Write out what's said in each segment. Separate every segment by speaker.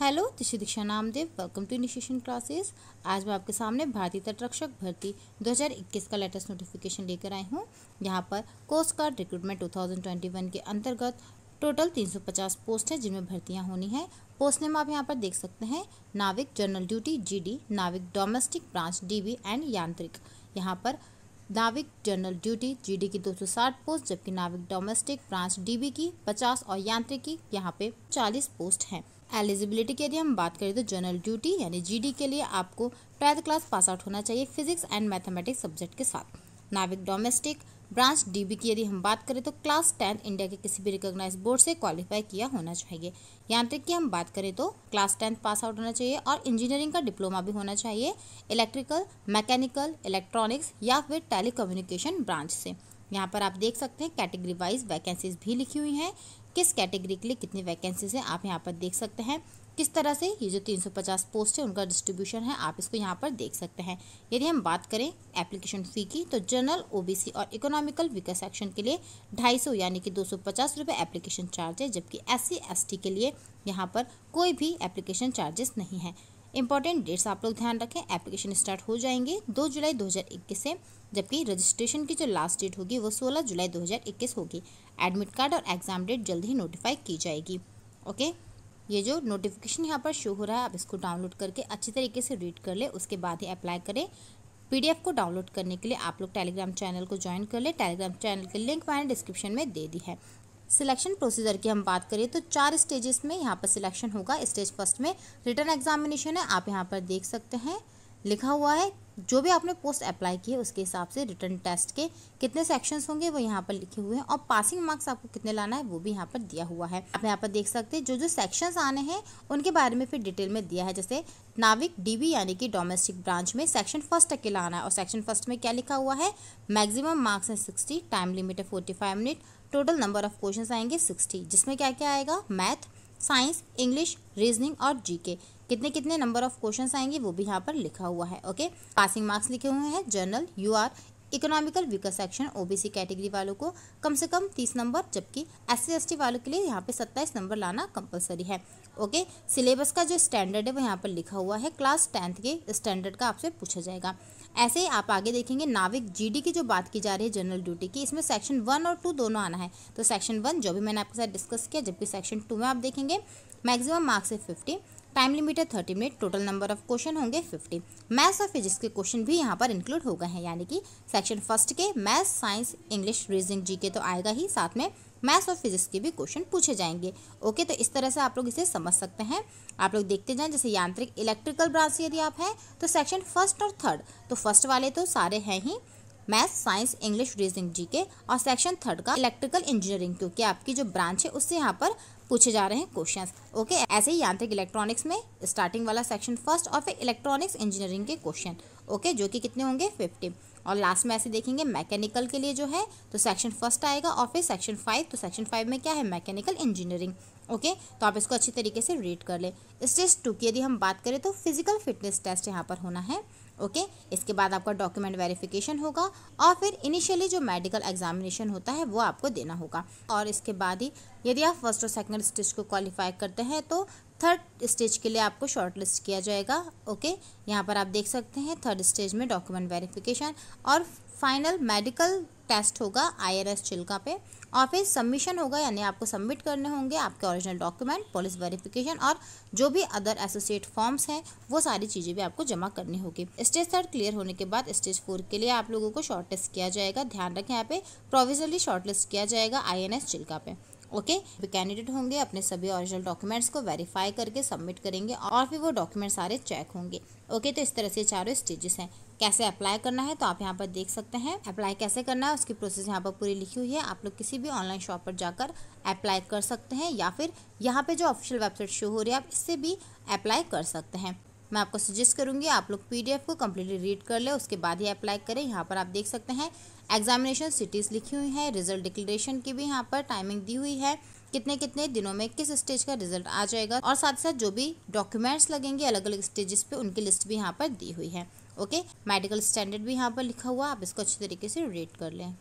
Speaker 1: Hello दिश Diksha Namdev welcome to initiation classes आज मैं आपके सामने भारतीय तटरक्षक भर्ती 2021 का लेटेस्ट नोटिफिकेशन लेकर आई हूँ यहाँ पर कोस्ट गार्ड रिक्रूटमेंट 2021 के अंतर्गत टोटल 350 पोस्ट है जिनमें भर्तियाँ होनी है पोस्ट नेम आप यहाँ पर देख सकते हैं नाविक जनरल ड्यूटी जी नाविक डोमेस्टिक ब्रांच डी एंड यांत्रिक यहाँ पर नाविक जनरल ड्यूटी जी की 260 पोस्ट जबकि नाविक डोमेस्टिक ब्रांच डी की 50 और यांत्रिक की यहाँ पे 40 पोस्ट हैं एलिजिबिलिटी तो की यदि हम बात करें तो जनरल ड्यूटी यानी जीडी के लिए आपको ट्वेल्थ क्लास पास आउट होना चाहिए फिजिक्स एंड मैथमेटिक्स सब्जेक्ट के साथ नाविक डोमेस्टिक ब्रांच डीबी की यदि हम बात करें तो क्लास टेंथ इंडिया के किसी भी रिकॉग्नाइज बोर्ड से क्वालिफाई किया होना चाहिए यांत्रिक की हम बात करें तो क्लास टेंथ पास आउट होना चाहिए और इंजीनियरिंग का डिप्लोमा भी होना चाहिए इलेक्ट्रिकल मैकेनिकल इलेक्ट्रॉनिक्स या फिर टेलीकम्युनिकेशन ब्रांच से यहाँ पर आप देख सकते हैं कैटेगरी वाइज वैकेंसीज भी लिखी हुई हैं किस कैटेगरी के लिए कितनी वैकेंसीज है आप यहाँ पर देख सकते हैं किस तरह से ये जो 350 पोस्ट है उनका डिस्ट्रीब्यूशन है आप इसको यहाँ पर देख सकते हैं यदि हम बात करें एप्लीकेशन फ़ी की तो जनरल ओबीसी और इकोनॉमिकल वीकर सेक्शन के लिए 250 यानी कि दो सौ एप्लीकेशन चार्ज है जबकि एस सी के लिए यहाँ पर कोई भी एप्लीकेशन चार्जेस नहीं है इंपॉर्टेंट डेट्स आप लोग ध्यान रखें एप्लीकेशन स्टार्ट हो जाएंगे दो जुलाई 2021 से जबकि रजिस्ट्रेशन की जो लास्ट डेट होगी वो 16 जुलाई 2021 होगी एडमिट कार्ड और एग्जाम डेट जल्द ही नोटिफाई की जाएगी ओके ये जो नोटिफिकेशन यहाँ पर शो हो रहा है आप इसको डाउनलोड करके अच्छी तरीके से रीड कर ले उसके बाद ही अप्लाई करें पी को डाउनलोड करने के लिए आप लोग टेलीग्राम चैनल को ज्वाइन कर ले टेलीग्राम चैनल के लिंक मैंने डिस्क्रिप्शन में दे दी है सिलेक्शन प्रोसीजर की हम बात करें तो चार स्टेजेस में यहाँ पर सिलेक्शन होगा स्टेज फर्स्ट में रिटर्न एग्जामिनेशन है आप यहाँ पर देख सकते हैं लिखा हुआ है जो भी आपने पोस्ट अप्लाई की है उसके हिसाब से रिटर्न टेस्ट के कितने सेक्शंस होंगे वो यहाँ पर लिखे हुए हैं और पासिंग मार्क्स आपको कितने लाना है वो भी यहाँ पर दिया हुआ है आप यहाँ पर देख सकते हैं जो जो सेक्शंस आने हैं उनके बारे में फिर डिटेल में दिया है जैसे नाविक डीबी यानी कि डोमेस्टिक ब्रांच में सेक्शन फर्स्ट अकेला आना है और सेक्शन फर्स्ट में क्या लिखा हुआ है मैक्सिमम मार्क्स है सिक्सटी टाइम लिमिट है forty five minute total number of question आएंगे सिक्सटी जिसमें क्या क्या आएगा मैथ साइंस इंग्लिश रीजनिंग और जीके कितने कितने नंबर ऑफ क्वेश्चंस आएंगे वो भी यहाँ पर लिखा हुआ है ओके पासिंग मार्क्स लिखे हुए हैं general U R economical weaker section OBC category वालों को कम से कम तीस नंबर जबकि एस सी वालों के लिए यहाँ पे सत्ताईस नंबर लाना कंपलसरी है ओके सिलेबस का जो स्टैंडर्ड है वो यहाँ पर लिखा हुआ है क्लास टेंथ के स्टैंडर्ड का आपसे पूछा जाएगा ऐसे ही आप आगे देखेंगे नाविक जीडी की जो बात की जा रही है जनरल ड्यूटी की इसमें सेक्शन वन और टू दोनों आना है तो सेक्शन वन जो भी मैंने आपके साथ डिस्कस किया जबकि सेक्शन टू में आप देखेंगे मैक्सिमम मार्क्स है फिफ्टी टाइम लिमिट है thirty minute total number of question होंगे फिफ्टी मैथ्स और फिजिक्स के क्वेश्चन भी यहाँ पर इंक्लूड हो गए हैं यानी कि सेक्शन फर्स्ट के maths science English reasoning G K तो आएगा ही साथ में मैथ्स और फिजिक्स के भी क्वेश्चन पूछे जाएंगे ओके तो इस तरह से आप लोग इसे समझ सकते हैं आप लोग देखते जाएं जैसे यांत्रिक इलेक्ट्रिकल ब्रांच यदि आप हैं तो सेक्शन फर्स्ट और थर्ड तो फर्स्ट वाले तो सारे हैं ही math science English reasoning G K और सेक्शन थर्ड का इलेक्ट्रिकल इंजीनियरिंग क्योंकि आपकी जो ब्रांच है उससे यहाँ पर पूछे जा रहे हैं क्वेश्चंस ओके ऐसे ही यांत्रिक इलेक्ट्रॉनिक्स में स्टार्टिंग वाला सेक्शन फर्स्ट और फिर इलेक्ट्रॉनिक्स इंजीनियरिंग के क्वेश्चन ओके जो कि कितने होंगे फिफ्टी और लास्ट में ऐसे देखेंगे मैकेनिकल के लिए जो है तो सेक्शन फर्स्ट आएगा और फिर सेक्शन फाइव तो सेक्शन फाइव में क्या है मैकेनिकल इंजीनियरिंग ओके तो आप इसको अच्छी तरीके से रीड कर लें स्टेज टू की यदि हम बात करें तो फिजिकल फिटनेस टेस्ट यहाँ पर होना है ओके okay? इसके बाद आपका डॉक्यूमेंट वेरिफिकेशन होगा और फिर इनिशियली जो मेडिकल एग्जामिनेशन होता है वो आपको देना होगा और इसके बाद ही यदि आप फर्स्ट और सेकंड स्टेज को क्वालिफाई करते हैं तो थर्ड स्टेज के लिए आपको शॉर्ट लिस्ट किया जाएगा ओके यहाँ पर आप देख सकते हैं थर्ड स्टेज में डॉक्यूमेंट वेरिफिकेशन और फाइनल मेडिकल टेस्ट होगा आईआरएस चिल्का पे और फिर सबमिशन होगा यानी आपको सबमिट करने होंगे आपके ओरिजिनल डॉक्यूमेंट पुलिस वेरिफिकेशन और जो भी अदर एसोसिएट फॉर्म्स हैं वो सारी चीज़ें भी आपको जमा करनी होगी स्टेज थर्ड क्लियर होने के बाद स्टेज फोर के लिए आप लोगों को शॉर्ट लिस्ट किया जाएगा ध्यान रखें यहाँ पे प्रोविजनली शॉर्ट लिस्ट किया जाएगा आई चिल्का पे ओके कैंडिडेट होंगे अपने सभी ओरिजिनल डॉक्यूमेंट्स को वेरीफाई करके सबमिट करेंगे और फिर वो डॉक्यूमेंट सारे चेक होंगे ओके तो इस तरह से चारों स्टेजेस हैं कैसे अप्लाई करना है तो आप यहाँ पर देख सकते हैं अप्लाई कैसे करना है उसकी प्रोसेस यहाँ पर पूरी लिखी हुई है आप लोग किसी भी ऑनलाइन शॉप पर जाकर अप्लाई कर सकते हैं या फिर यहाँ पे जो ऑफिशियल वेबसाइट शो हो रही है आप इससे भी अप्लाई कर सकते हैं मैं आपको सजेस्ट करूँगी आप लोग पीडीएफ को कम्प्लीटली रीड कर ले उसके बाद ही अप्लाई करें यहाँ पर आप देख सकते हैं एग्जामिनेशन सिटीज़ लिखी हुई है रिजल्ट डिक्लेरेशन की भी यहाँ पर टाइमिंग दी हुई है कितने कितने दिनों में किस स्टेज का रिजल्ट आ जाएगा और साथ साथ जो भी डॉक्यूमेंट्स लगेंगे अलग अलग स्टेजेस पे उनकी लिस्ट भी यहाँ पर दी हुई है ओके मेडिकल स्टैंडर्ड भी यहाँ पर लिखा हुआ आप इसको अच्छे तरीके से रीड कर लें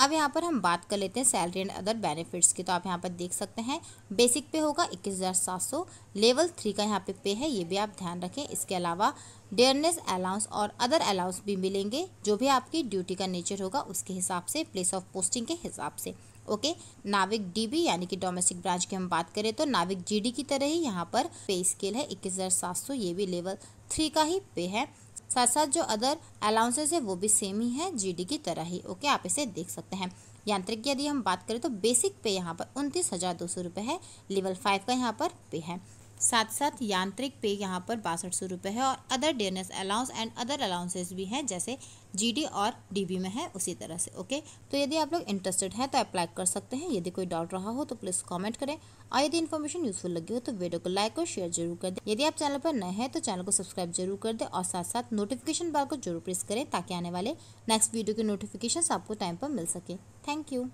Speaker 1: अब यहाँ पर हम बात कर लेते हैं सैलरी एंड अदर बेनिफिट्स की तो आप यहाँ पर देख सकते हैं बेसिक पे होगा इक्कीस हज़ार सात सौ लेवल थ्री का यहाँ पे पे है ये भी आप ध्यान रखें इसके अलावा डेयरनेस अलाउंस और अदर अलाउंस भी मिलेंगे जो भी आपकी ड्यूटी का नेचर होगा उसके हिसाब से प्लेस ऑफ पोस्टिंग के हिसाब से ओके नाविक डी यानी कि डोमेस्टिक ब्रांच की हम बात करें तो नाविक जी की तरह ही यहाँ पर पे स्केल है इक्कीस हज़ार सात सौ ये भी लेवल थ्री का ही पे है साथ साथ जो अदर अलाउंसेस है वो भी सेम ही है जीडी की तरह ही ओके आप इसे देख सकते हैं यांत्रिक की यदि हम बात करें तो बेसिक पे यहाँ पर उनतीस हज़ार दो सौ रुपये है लेवल फाइव का यहाँ पर पे है साथ साथ यांत्रिक पे यहाँ पर बासठ सौ रुपये है और other dearness allowance and other allowances भी हैं जैसे जीडी और डीबी में है उसी तरह से ओके तो यदि आप लोग इंटरेस्टेड हैं तो अप्लाई कर सकते हैं यदि कोई डाउट रहा हो तो प्लीज़ कमेंट करें और यदि इन्फॉर्मेशन यूजफुल लगी हो तो वीडियो को लाइक और शेयर जरूर कर दें यदि आप चैनल पर नए हैं तो चैनल को सब्सक्राइब जरूर कर दें और साथ साथ नोटिफिकेशन बार को जरूर प्रेस करें ताकि आने वाले नेक्स्ट वीडियो के नोटिफिकेशन आपको टाइम पर मिल सके थैंक यू